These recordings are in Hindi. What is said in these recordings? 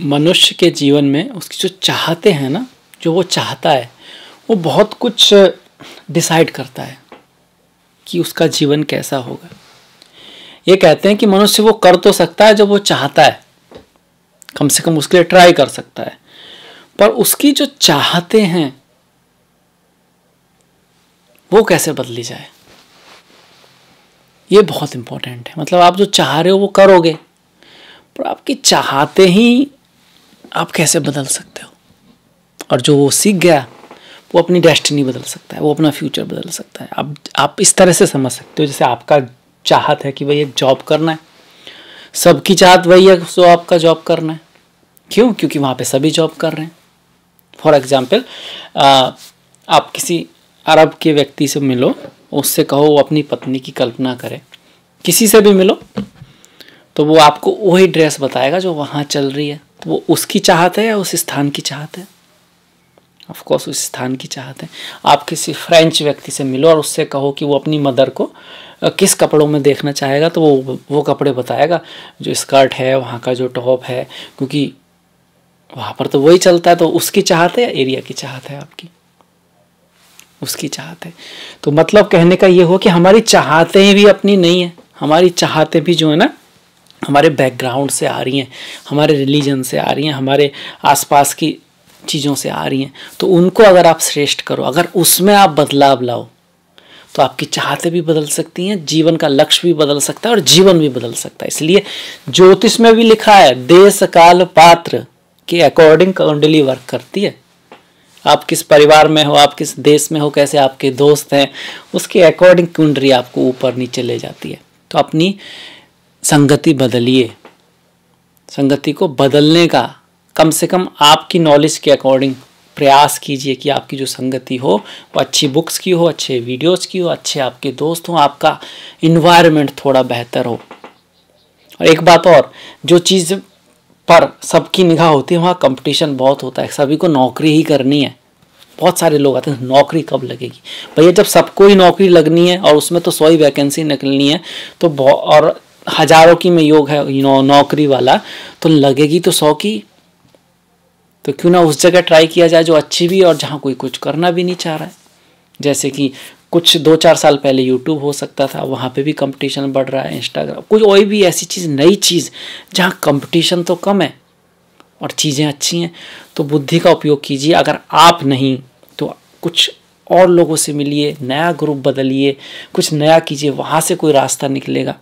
मनुष्य के जीवन में उसकी जो चाहते हैं ना जो वो चाहता है वो बहुत कुछ डिसाइड करता है कि उसका जीवन कैसा होगा ये कहते हैं कि मनुष्य वो कर तो सकता है जब वो चाहता है कम से कम उसके लिए ट्राई कर सकता है पर उसकी जो चाहते हैं वो कैसे बदली जाए ये बहुत इंपॉर्टेंट है मतलब आप जो चाह रहे हो वो करोगे पर आपकी चाहते ही आप कैसे बदल सकते हो और जो वो सीख गया वो अपनी डेस्टिनी बदल सकता है वो अपना फ्यूचर बदल सकता है आप आप इस तरह से समझ सकते हो जैसे आपका चाहत है कि भाई एक जॉब करना है सबकी चाहत वही है सो आपका जॉब करना है क्यों क्योंकि वहाँ पे सभी जॉब कर रहे हैं फॉर एग्ज़ाम्पल आप किसी अरब के व्यक्ति से मिलो उससे कहो वो अपनी पत्नी की कल्पना करे किसी से भी मिलो तो वो आपको वही ड्रेस बताएगा जो वहाँ चल रही है तो वो उसकी चाहत है या उस स्थान की चाहत है ऑफकोर्स उस स्थान की चाहत है आप किसी फ्रेंच व्यक्ति से मिलो और उससे कहो कि वो अपनी मदर को किस कपड़ों में देखना चाहेगा तो वो वो कपड़े बताएगा जो स्कर्ट है वहाँ का जो टॉप है क्योंकि वहाँ पर तो वही चलता है तो उसकी चाहत है एरिया की चाहत है आपकी उसकी चाहत है तो मतलब कहने का ये हो कि हमारी चाहतें भी अपनी नहीं है हमारी चाहतें भी जो है ना हमारे बैकग्राउंड से आ रही हैं हमारे रिलीजन से आ रही हैं हमारे आसपास की चीज़ों से आ रही हैं तो उनको अगर आप श्रेष्ठ करो अगर उसमें आप बदलाव लाओ तो आपकी चाहतें भी बदल सकती हैं जीवन का लक्ष्य भी बदल सकता है और जीवन भी बदल सकता है इसलिए ज्योतिष में भी लिखा है देश काल पात्र के अकॉर्डिंग कुंडली वर्क करती है आप किस परिवार में हो आप किस देश में हो कैसे आपके दोस्त हैं उसके अकॉर्डिंग कुंडली आपको ऊपर नीचे ले जाती है तो अपनी संगति बदलिए संगति को बदलने का कम से कम आपकी नॉलेज के अकॉर्डिंग प्रयास कीजिए कि आपकी जो संगति हो वो अच्छी बुक्स की हो अच्छे वीडियोस की हो अच्छे आपके दोस्त हों आपका इन्वायरमेंट थोड़ा बेहतर हो और एक बात और जो चीज़ पर सबकी निगाह होती है वहाँ कंपटीशन बहुत होता है सभी को नौकरी ही करनी है बहुत सारे लोग आते हैं नौकरी कब लगेगी भैया जब सबको ही नौकरी लगनी है और उसमें तो सौ ही वैकेंसी निकलनी है तो और हजारों की में योग है यू नो नौकरी वाला तो लगेगी तो सौ की तो क्यों ना उस जगह ट्राई किया जाए जो अच्छी भी और जहाँ कोई कुछ करना भी नहीं चाह रहा है जैसे कि कुछ दो चार साल पहले यूट्यूब हो सकता था वहाँ पे भी कंपटीशन बढ़ रहा है इंस्टाग्राम कुछ कोई भी ऐसी चीज़ नई चीज़ जहाँ कंपटीशन तो कम है और चीज़ें अच्छी हैं तो बुद्धि का उपयोग कीजिए अगर आप नहीं तो कुछ और लोगों से मिलिए नया ग्रुप बदलिए कुछ नया कीजिए वहाँ से कोई रास्ता निकलेगा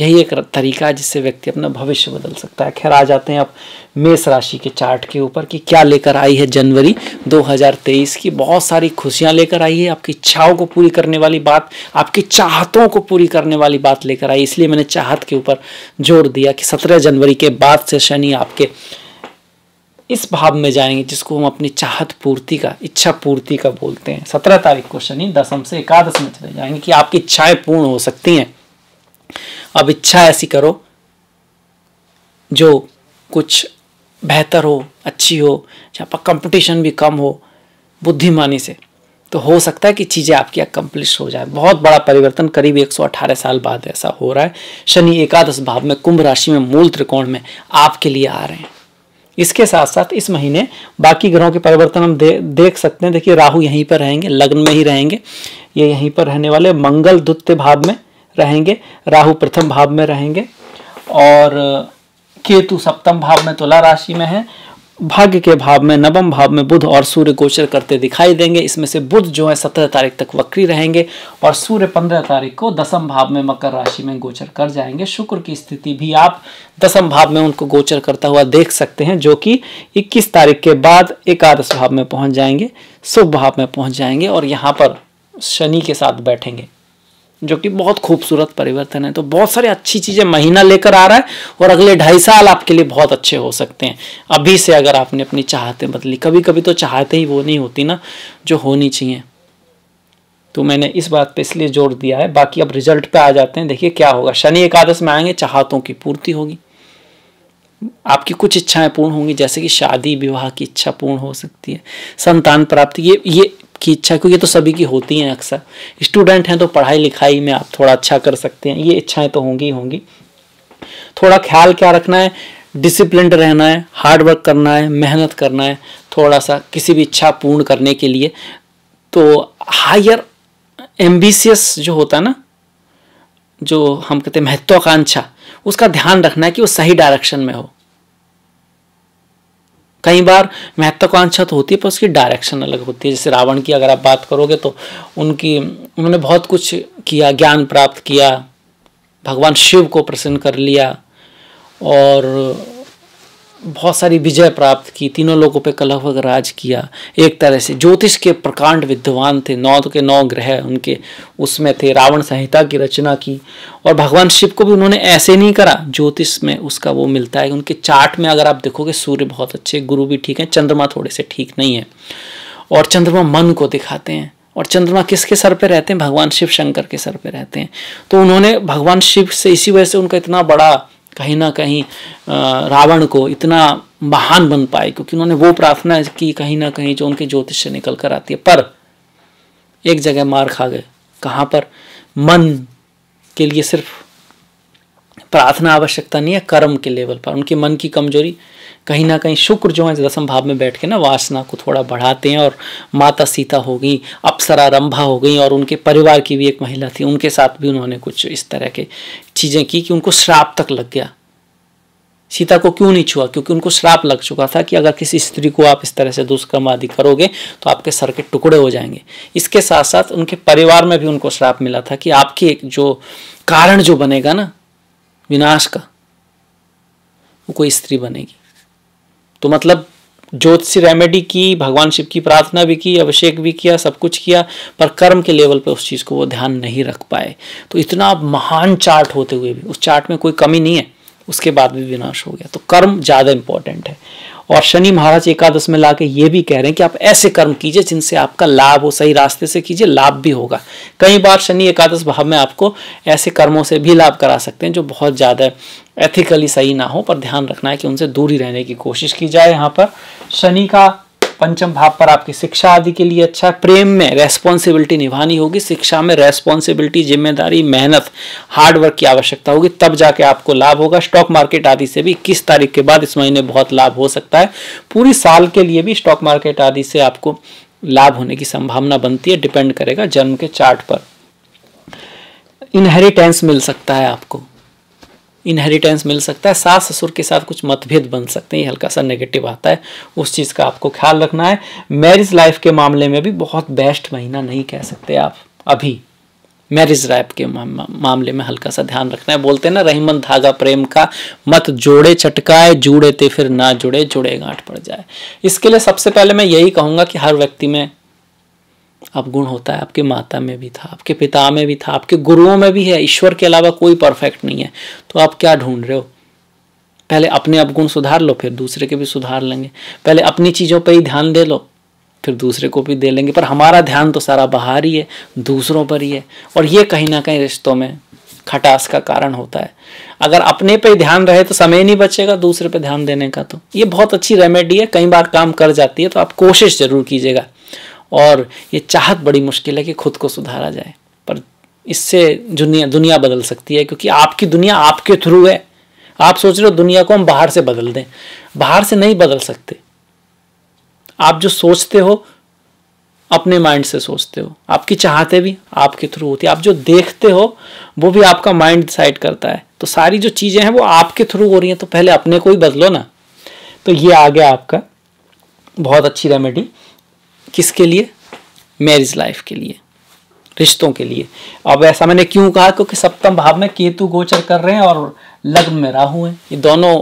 यही एक तरीका है जिससे व्यक्ति अपना भविष्य बदल सकता है खैर आ जाते हैं आप मेष राशि के चार्ट के ऊपर कि क्या लेकर आई है जनवरी 2023 की बहुत सारी खुशियां लेकर आई है आपकी इच्छाओं को पूरी करने वाली बात आपकी चाहतों को पूरी करने वाली बात लेकर आई इसलिए मैंने चाहत के ऊपर जोर दिया कि सत्रह जनवरी के बाद से शनि आपके इस भाव में जाएंगे जिसको हम अपनी चाहत पूर्ति का इच्छा पूर्ति का बोलते हैं सत्रह तारीख को शनि दसम से एकादश में चले जाएंगे कि आपकी इच्छाएं पूर्ण हो सकती हैं अब इच्छा ऐसी करो जो कुछ बेहतर हो अच्छी हो जहाँ पर कंपटीशन भी कम हो बुद्धिमानी से तो हो सकता है कि चीज़ें आपकी अकम्प्लिश हो जाए बहुत बड़ा परिवर्तन करीब 118 साल बाद ऐसा हो रहा है शनि एकादश भाव में कुंभ राशि में मूल त्रिकोण में आपके लिए आ रहे हैं इसके साथ साथ इस महीने बाकी ग्रहों के परिवर्तन हम दे, देख सकते हैं देखिए राहु यहीं पर रहेंगे लग्न में ही रहेंगे ये यहीं पर रहने वाले मंगल द्वितीय भाव में रहेंगे राहु प्रथम भाव में रहेंगे और केतु सप्तम भाव में तुला राशि में है भाग्य के भाव में नवम भाव में बुध और सूर्य गोचर करते दिखाई देंगे इसमें से बुध जो है सत्रह तारीख तक वक्री रहेंगे और सूर्य पंद्रह तारीख को दसम भाव में मकर राशि में गोचर कर जाएंगे शुक्र की स्थिति भी आप दसम भाव में उनको गोचर करता हुआ देख सकते हैं जो कि इक्कीस तारीख के बाद एकादश भाव में पहुंच जाएंगे शुभ भाव में पहुंच जाएंगे और यहाँ पर शनि के साथ बैठेंगे जो कि बहुत खूबसूरत परिवर्तन है तो बहुत सारी अच्छी चीज़ें महीना लेकर आ रहा है और अगले ढाई साल आपके लिए बहुत अच्छे हो सकते हैं अभी से अगर आपने अपनी चाहते बदली कभी कभी तो चाहते ही वो नहीं होती ना जो होनी चाहिए तो मैंने इस बात पे इसलिए जोर दिया है बाकी अब रिजल्ट पे आ जाते हैं देखिए क्या होगा शनि एकादश में आएंगे चाहतों की पूर्ति होगी आपकी कुछ इच्छाएं पूर्ण होंगी जैसे कि शादी विवाह की इच्छा पूर्ण हो सकती है संतान प्राप्ति ये ये की इच्छा क्योंकि तो सभी की होती हैं अक्सर स्टूडेंट हैं तो पढ़ाई लिखाई में आप थोड़ा अच्छा कर सकते हैं ये इच्छाएं तो होंगी होंगी थोड़ा ख्याल क्या रखना है डिसिप्लिन रहना है हार्ड वर्क करना है मेहनत करना है थोड़ा सा किसी भी इच्छा पूर्ण करने के लिए तो हायर एम्बिशियस जो होता है ना जो हम कहते हैं महत्वाकांक्षा उसका ध्यान रखना है कि वो सही डायरेक्शन में हो कई बार महत्वाकांक्षा तो होती है पर उसकी डायरेक्शन अलग होती है जैसे रावण की अगर आप बात करोगे तो उनकी उन्होंने बहुत कुछ किया ज्ञान प्राप्त किया भगवान शिव को प्रसन्न कर लिया और बहुत सारी विजय प्राप्त की तीनों लोगों पे कलह राज किया एक तरह से ज्योतिष के प्रकांड विद्वान थे नौ के नौ ग्रह उनके उसमें थे रावण संहिता की रचना की और भगवान शिव को भी उन्होंने ऐसे नहीं करा ज्योतिष में उसका वो मिलता है उनके चार्ट में अगर आप देखोगे सूर्य बहुत अच्छे गुरु भी ठीक हैं चंद्रमा थोड़े से ठीक नहीं है और चंद्रमा मन को दिखाते हैं और चंद्रमा किसके सर पे रहते हैं भगवान शिव शंकर के सर पे रहते हैं तो उन्होंने भगवान शिव से इसी वजह से उनका इतना बड़ा कहीं ना कहीं रावण को इतना महान बन पाए क्योंकि उन्होंने वो प्रार्थना की कहीं ना कहीं जो उनके ज्योतिष से निकल कर आती है पर एक जगह मार खा गए कहाँ पर मन के लिए सिर्फ प्रार्थना आवश्यकता नहीं है कर्म के लेवल पर उनके मन की कमजोरी कहीं ना कहीं शुक्र जो है दसम भाव में बैठ के ना वासना को थोड़ा बढ़ाते हैं और माता सीता हो गई अप्सरा रंभा हो गई और उनके परिवार की भी एक महिला थी उनके साथ भी उन्होंने कुछ इस तरह के चीज़ें की कि उनको श्राप तक लग गया सीता को क्यों नहीं छुआ क्योंकि उनको श्राप लग चुका था कि अगर किसी स्त्री को आप इस तरह से दुष्कर्म आदि करोगे तो आपके सर के टुकड़े हो जाएंगे इसके साथ साथ उनके परिवार में भी उनको श्राप मिला था कि आपके एक जो कारण जो बनेगा ना विनाश का वो कोई स्त्री बनेगी तो मतलब ज्योतिषी रेमेडी की भगवान शिव की प्रार्थना भी की अभिषेक भी किया सब कुछ किया पर कर्म के लेवल पर उस चीज़ को वो ध्यान नहीं रख पाए तो इतना महान चार्ट होते हुए भी उस चार्ट में कोई कमी नहीं है उसके बाद भी विनाश हो गया तो कर्म ज़्यादा इंपॉर्टेंट है और शनि महाराज एकादश में ला के ये भी कह रहे हैं कि आप ऐसे कर्म कीजिए जिनसे आपका लाभ हो सही रास्ते से कीजिए लाभ भी होगा कई बार शनि एकादश भाव में आपको ऐसे कर्मों से भी लाभ करा सकते हैं जो बहुत ज़्यादा एथिकली सही ना हो पर ध्यान रखना है कि उनसे दूर ही रहने की कोशिश की जाए यहाँ पर शनि का पंचम भाव पर आपकी शिक्षा आदि के लिए अच्छा है प्रेम में रेस्पॉन्सिबिलिटी निभानी होगी शिक्षा में रेस्पॉन्सिबिलिटी जिम्मेदारी मेहनत हार्डवर्क की आवश्यकता होगी तब जाके आपको लाभ होगा स्टॉक मार्केट आदि से भी इक्कीस तारीख के बाद इस महीने बहुत लाभ हो सकता है पूरी साल के लिए भी स्टॉक मार्केट आदि से आपको लाभ होने की संभावना बनती है डिपेंड करेगा जन्म के चार्ट पर इनहेरिटेंस मिल सकता है आपको इनहेरिटेंस मिल सकता है सास ससुर के साथ कुछ मतभेद बन सकते हैं हल्का सा नेगेटिव आता है उस चीज़ का आपको ख्याल रखना है मैरिज लाइफ के मामले में भी बहुत बेस्ट महीना नहीं कह सकते आप अभी मैरिज लाइफ के मामले में हल्का सा ध्यान रखना है बोलते हैं ना रहीमन धागा प्रेम का मत जोड़े चटकाए जुड़े ते फिर ना जुड़े जुड़े गांठ पड़ जाए इसके लिए सबसे पहले मैं यही कहूंगा कि हर व्यक्ति में गुण होता है आपके माता में भी था आपके पिता में भी था आपके गुरुओं में भी है ईश्वर के अलावा कोई परफेक्ट नहीं है तो आप क्या ढूंढ रहे हो पहले अपने अवगुण सुधार लो फिर दूसरे के भी सुधार लेंगे पहले अपनी चीज़ों पर ही ध्यान दे लो फिर दूसरे को भी दे लेंगे पर हमारा ध्यान तो सारा बाहर ही है दूसरों पर ही है और ये कहीं ना कहीं रिश्तों में खटास का कारण होता है अगर अपने पे ध्यान रहे तो समय नहीं बचेगा दूसरे पे ध्यान देने का तो ये बहुत अच्छी रेमेडी है कई बार काम कर जाती है तो आप कोशिश जरूर कीजिएगा और ये चाहत बड़ी मुश्किल है कि खुद को सुधारा जाए पर इससे दुनिया दुनिया बदल सकती है क्योंकि आपकी दुनिया आपके थ्रू है आप सोच रहे हो दुनिया को हम बाहर से बदल दें बाहर से नहीं बदल सकते आप जो सोचते हो अपने माइंड से सोचते हो आपकी चाहते भी आपके थ्रू होती है आप जो देखते हो वो भी आपका माइंड डिसाइड करता है तो सारी जो चीज़ें हैं वो आपके थ्रू हो रही हैं तो पहले अपने को ही बदलो ना तो ये आ गया आपका बहुत अच्छी रेमेडी किसके लिए मैरिज लाइफ के लिए रिश्तों के लिए अब ऐसा मैंने क्यों कहा क्योंकि सप्तम भाव में केतु गोचर कर रहे हैं और लग्न में राहु हैं ये दोनों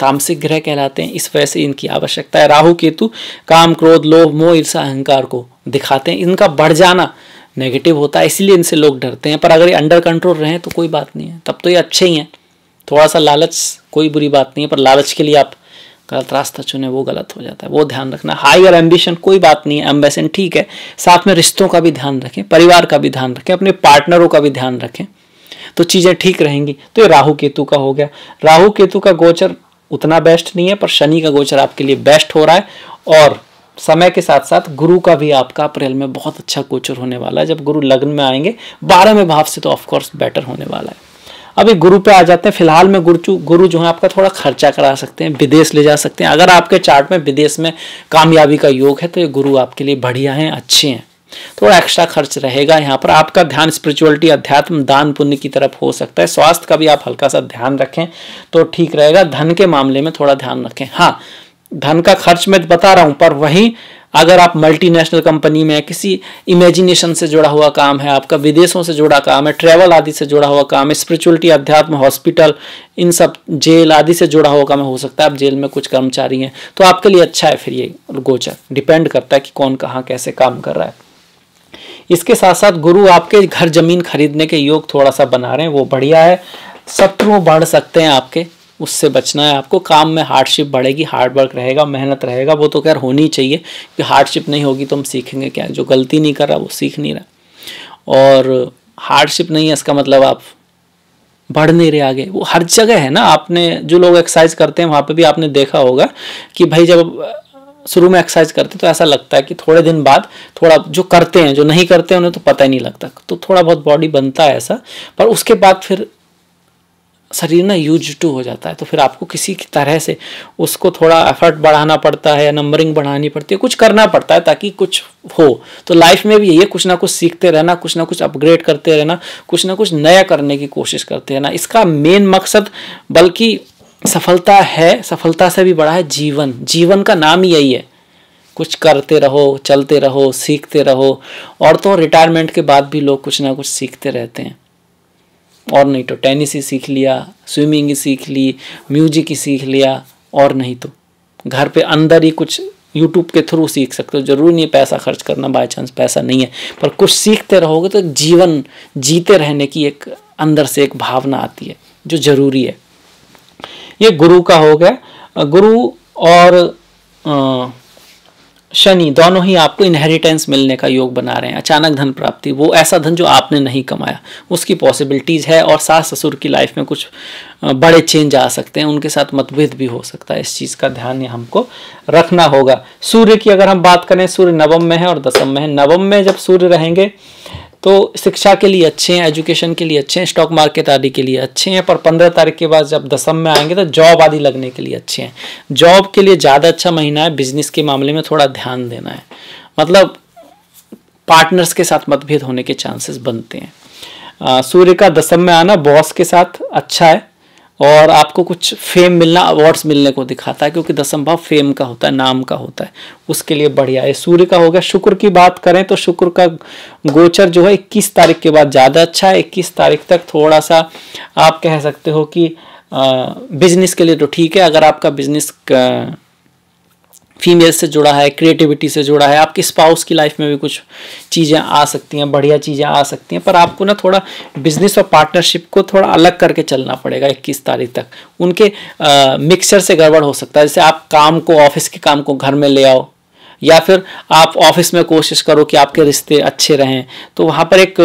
तामसिक ग्रह कहलाते हैं इस वजह से इनकी आवश्यकता है राहु केतु काम क्रोध लोभ मोह ईर्षा अहंकार को दिखाते हैं इनका बढ़ जाना नेगेटिव होता है इसीलिए इनसे लोग डरते हैं पर अगर ये अंडर कंट्रोल रहें तो कोई बात नहीं है तब तो ये अच्छे ही हैं थोड़ा सा लालच कोई बुरी बात नहीं है पर लालच के लिए आप गलत रास्ता चुने वो गलत हो जाता है वो ध्यान रखना हायर एम्बिशन कोई बात नहीं है एम्बेसन ठीक है साथ में रिश्तों का भी ध्यान रखें परिवार का भी ध्यान रखें अपने पार्टनरों का भी ध्यान रखें तो चीज़ें ठीक रहेंगी तो ये राहु केतु का हो गया राहु केतु का गोचर उतना बेस्ट नहीं है पर शनि का गोचर आपके लिए बेस्ट हो रहा है और समय के साथ साथ गुरु का भी आपका अप्रैल में बहुत अच्छा गोचर होने वाला है जब गुरु लग्न में आएंगे बारहवें भाव से तो ऑफकोर्स बेटर होने वाला है अभी गुरु पे आ जाते हैं फिलहाल में गुरु गुरु जो है आपका थोड़ा खर्चा करा सकते हैं विदेश ले जा सकते हैं अगर आपके चार्ट में विदेश में कामयाबी का योग है तो ये गुरु आपके लिए बढ़िया हैं अच्छे हैं थोड़ा एक्स्ट्रा खर्च रहेगा यहाँ पर आपका ध्यान स्पिरिचुअलिटी अध्यात्म दान पुण्य की तरफ हो सकता है स्वास्थ्य का भी आप हल्का सा ध्यान रखें तो ठीक रहेगा धन के मामले में थोड़ा ध्यान रखें हाँ धन का खर्च मैं बता रहा हूँ पर वहीं अगर आप मल्टीनेशनल कंपनी में किसी इमेजिनेशन से जुड़ा हुआ काम है आपका विदेशों से जुड़ा काम है ट्रैवल आदि से जुड़ा हुआ काम है स्पिरिचुअलिटी अध्यात्म हॉस्पिटल इन सब जेल आदि से जुड़ा हुआ काम हो सकता है आप जेल में कुछ कर्मचारी हैं तो आपके लिए अच्छा है फिर ये गोचर डिपेंड करता है कि कौन कहाँ कैसे काम कर रहा है इसके साथ साथ गुरु आपके घर जमीन खरीदने के योग थोड़ा सा बना रहे हैं वो बढ़िया है शत्रु बढ़ सकते हैं आपके उससे बचना है आपको काम में हार्डशिप बढ़ेगी हार्ड वर्क रहेगा मेहनत रहेगा वो तो खैर होनी चाहिए कि हार्डशिप नहीं होगी तो हम सीखेंगे क्या जो गलती नहीं कर रहा वो सीख नहीं रहा और हार्डशिप नहीं है इसका मतलब आप बढ़ नहीं रहे आगे वो हर जगह है ना आपने जो लोग एक्सरसाइज करते हैं वहाँ पर भी आपने देखा होगा कि भाई जब शुरू में एक्सरसाइज करते तो ऐसा लगता है कि थोड़े दिन बाद थोड़ा जो करते हैं जो नहीं करते हैं उन्हें तो पता ही नहीं लगता तो थोड़ा बहुत बॉडी बनता है ऐसा पर उसके बाद फिर शरीर ना यूज टू हो जाता है तो फिर आपको किसी की तरह से उसको थोड़ा एफर्ट बढ़ाना पड़ता है नंबरिंग बढ़ानी पड़ती है कुछ करना पड़ता है ताकि कुछ हो तो लाइफ में भी ये कुछ ना कुछ सीखते रहना कुछ ना कुछ अपग्रेड करते रहना कुछ ना कुछ नया करने की कोशिश करते रहना इसका मेन मकसद बल्कि सफलता है सफलता से भी बड़ा है जीवन जीवन का नाम ही यही है कुछ करते रहो चलते रहो सीखते रहो और तो रिटायरमेंट के बाद भी लोग कुछ ना कुछ सीखते रहते हैं और नहीं तो टेनिस ही सीख लिया स्विमिंग ही सीख ली म्यूजिक ही सीख लिया और नहीं तो घर पे अंदर ही कुछ यूट्यूब के थ्रू सीख सकते हो जरूरी नहीं पैसा खर्च करना बाय चांस पैसा नहीं है पर कुछ सीखते रहोगे तो जीवन जीते रहने की एक अंदर से एक भावना आती है जो जरूरी है ये गुरु का हो गया गुरु और आ, शनि दोनों ही आपको इनहेरिटेंस मिलने का योग बना रहे हैं अचानक धन प्राप्ति वो ऐसा धन जो आपने नहीं कमाया उसकी पॉसिबिलिटीज़ है और सास ससुर की लाइफ में कुछ बड़े चेंज आ सकते हैं उनके साथ मतभेद भी हो सकता है इस चीज़ का ध्यान हमको रखना होगा सूर्य की अगर हम बात करें सूर्य नवम में है और दसम में है नवम में जब सूर्य रहेंगे तो शिक्षा के लिए अच्छे हैं एजुकेशन के लिए अच्छे हैं स्टॉक मार्केट आदि के लिए अच्छे हैं पर पंद्रह तारीख के बाद जब दसम में आएंगे तो जॉब आदि लगने के लिए अच्छे हैं जॉब के लिए ज़्यादा अच्छा महीना है बिजनेस के मामले में थोड़ा ध्यान देना है मतलब पार्टनर्स के साथ मतभेद होने के चांसेस बनते हैं सूर्य का दसम में आना बॉस के साथ अच्छा है और आपको कुछ फेम मिलना अवार्ड्स मिलने को दिखाता है क्योंकि दसम भाव फेम का होता है नाम का होता है उसके लिए बढ़िया है सूर्य का हो गया शुक्र की बात करें तो शुक्र का गोचर जो है इक्कीस तारीख के बाद ज़्यादा अच्छा है इक्कीस तारीख तक थोड़ा सा आप कह सकते हो कि बिजनेस के लिए तो ठीक है अगर आपका बिजनेस फीमेल से जुड़ा है क्रिएटिविटी से जुड़ा है आपके स्पाउस की लाइफ में भी कुछ चीज़ें आ सकती हैं बढ़िया चीज़ें आ सकती हैं पर आपको ना थोड़ा बिजनेस और पार्टनरशिप को थोड़ा अलग करके चलना पड़ेगा इक्कीस तारीख तक उनके मिक्सचर से गड़बड़ हो सकता है जैसे आप काम को ऑफिस के काम को घर में ले आओ या फिर आप ऑफिस में कोशिश करो कि आपके रिश्ते अच्छे रहें तो वहाँ पर एक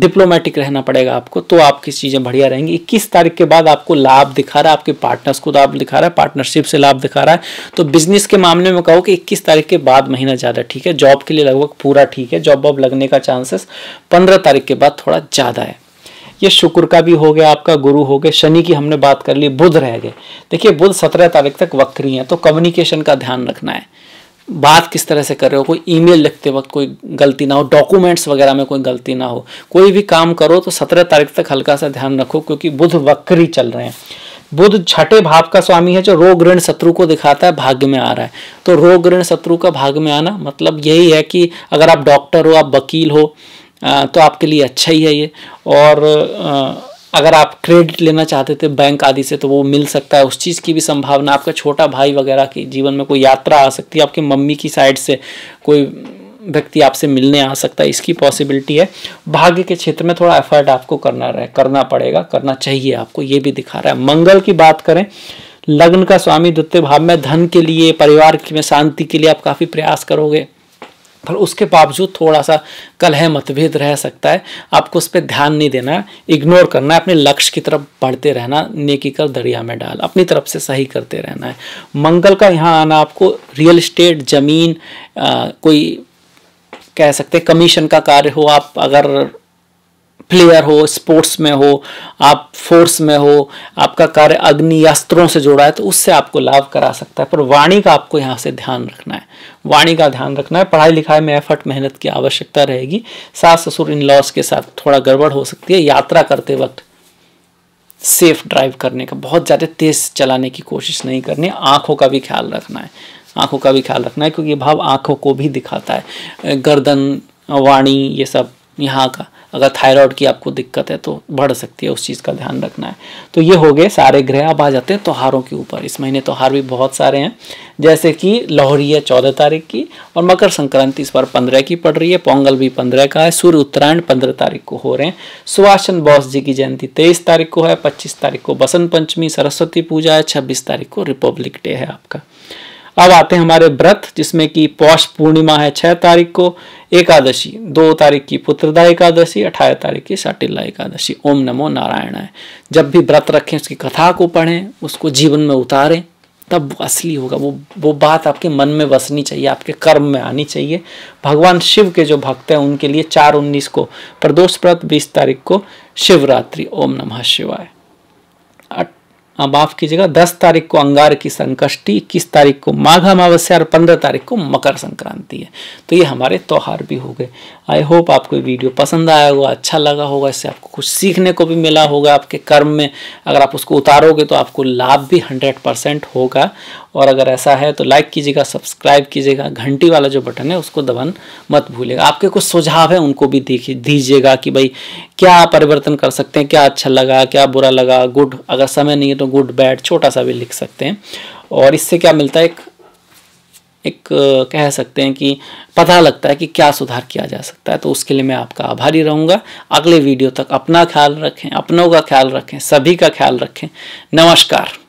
डिप्लोमेटिक रहना पड़ेगा आपको तो आपकी चीज़ें बढ़िया रहेंगी इक्कीस तारीख के बाद आपको लाभ दिखा रहा है आपके पार्टनर्स को लाभ दिखा रहा है पार्टनरशिप से लाभ दिखा रहा है तो बिजनेस के मामले में कहो कि इक्कीस तारीख के बाद महीना ज़्यादा ठीक है जॉब के लिए लगभग पूरा ठीक है जॉब वॉब लगने का चांसेस पंद्रह तारीख के बाद थोड़ा ज़्यादा है ये शुक्र का भी हो गया आपका गुरु हो गया शनि की हमने बात कर ली बुध रह गए देखिए बुध सत्रह तारीख तक वक्री हैं तो कम्युनिकेशन का ध्यान रखना है बात किस तरह से कर रहे हो कोई ईमेल लिखते वक्त कोई गलती ना हो डॉक्यूमेंट्स वगैरह में कोई गलती ना हो कोई भी काम करो तो सत्रह तारीख तक हल्का सा ध्यान रखो क्योंकि बुध वक्री चल रहे हैं बुध छठे भाव का स्वामी है जो रोग ऋण शत्रु को दिखाता है भाग्य में आ रहा है तो रोग ऋण शत्रु का भाग्य में आना मतलब यही है कि अगर आप डॉक्टर हो आप वकील हो तो आपके लिए अच्छा ही है ये और अगर आप क्रेडिट लेना चाहते थे बैंक आदि से तो वो मिल सकता है उस चीज़ की भी संभावना आपका छोटा भाई वगैरह की जीवन में कोई यात्रा आ सकती है आपकी मम्मी की साइड से कोई व्यक्ति आपसे मिलने आ सकता है इसकी पॉसिबिलिटी है भाग्य के क्षेत्र में थोड़ा एफर्ट आपको करना रहे करना पड़ेगा करना चाहिए आपको ये भी दिखा रहा है मंगल की बात करें लग्न का स्वामी द्वितीय भाव में धन के लिए परिवार में शांति के लिए आप काफ़ी प्रयास करोगे पर उसके बावजूद थोड़ा सा कलह मतभेद रह सकता है आपको उस पर ध्यान नहीं देना इग्नोर करना है अपने लक्ष्य की तरफ बढ़ते रहना नेकी कर दरिया में डाल अपनी तरफ से सही करते रहना है मंगल का यहाँ आना आपको रियल इस्टेट ज़मीन कोई कह सकते कमीशन का कार्य हो आप अगर प्लेयर हो स्पोर्ट्स में हो आप फोर्स में हो आपका कार्य अग्नि अग्नियास्त्रों से जुड़ा है तो उससे आपको लाभ करा सकता है पर वाणी का आपको यहाँ से ध्यान रखना है वाणी का ध्यान रखना है पढ़ाई लिखाई में एफर्ट मेहनत की आवश्यकता रहेगी सास ससुर इन लॉस के साथ थोड़ा गड़बड़ हो सकती है यात्रा करते वक्त सेफ ड्राइव करने का बहुत ज़्यादा तेज़ चलाने की कोशिश नहीं करनी आँखों का भी ख्याल रखना है आँखों का भी ख्याल रखना है क्योंकि ये भाव आँखों को भी दिखाता है गर्दन वाणी ये सब यहाँ का अगर थायराइड की आपको दिक्कत है तो बढ़ सकती है उस चीज़ का ध्यान रखना है तो ये हो गए सारे ग्रह अब आ जाते हैं त्योहारों के ऊपर इस महीने त्योहार भी बहुत सारे हैं जैसे कि लोहरी है चौदह तारीख की और मकर संक्रांति इस बार पंद्रह की पड़ रही है पोंगल भी पंद्रह का है सूर्य उत्तरायण पंद्रह तारीख को हो रहे हैं सुभाष चंद्र बोस जी की जयंती तेईस तारीख को है पच्चीस तारीख को बसंत पंचमी सरस्वती पूजा है छब्बीस तारीख को रिपब्लिक डे है आपका अब आते हैं हमारे व्रत जिसमें कि पौष पूर्णिमा है छः तारीख को एकादशी दो तारीख की पुत्रदा एकादशी अठारह तारीख की साटिल्ला एकादशी ओम नमो नारायण है जब भी व्रत रखें उसकी कथा को पढ़ें उसको जीवन में उतारें तब वो असली होगा वो वो बात आपके मन में बसनी चाहिए आपके कर्म में आनी चाहिए भगवान शिव के जो भक्त हैं उनके लिए चार उन्नीस को प्रदोष व्रत बीस तारीख को शिवरात्रि ओम नमः शिवाय हाँ, माफ कीजिएगा दस तारीख को अंगार की संकष्टि इक्कीस तारीख को माघ अमावस्या और पंद्रह तारीख को मकर संक्रांति है तो ये हमारे त्यौहार भी हो गए आई होप आपको ये वीडियो पसंद आया होगा अच्छा लगा होगा इससे आपको कुछ सीखने को भी मिला होगा आपके कर्म में अगर आप उसको उतारोगे तो आपको लाभ भी हंड्रेड परसेंट होगा और अगर ऐसा है तो लाइक कीजिएगा सब्सक्राइब कीजिएगा घंटी वाला जो बटन है उसको दबन मत भूलेगा आपके कुछ सुझाव हैं उनको भी देखिए दीजिएगा कि भाई क्या परिवर्तन कर सकते हैं क्या अच्छा लगा क्या बुरा लगा गुड अगर समय नहीं है तो गुड बैड छोटा सा भी लिख सकते हैं और इससे क्या मिलता है एक एक कह सकते हैं कि पता लगता है कि क्या सुधार किया जा सकता है तो उसके लिए मैं आपका आभारी रहूँगा अगले वीडियो तक अपना ख्याल रखें अपनों का ख्याल रखें सभी का ख्याल रखें नमस्कार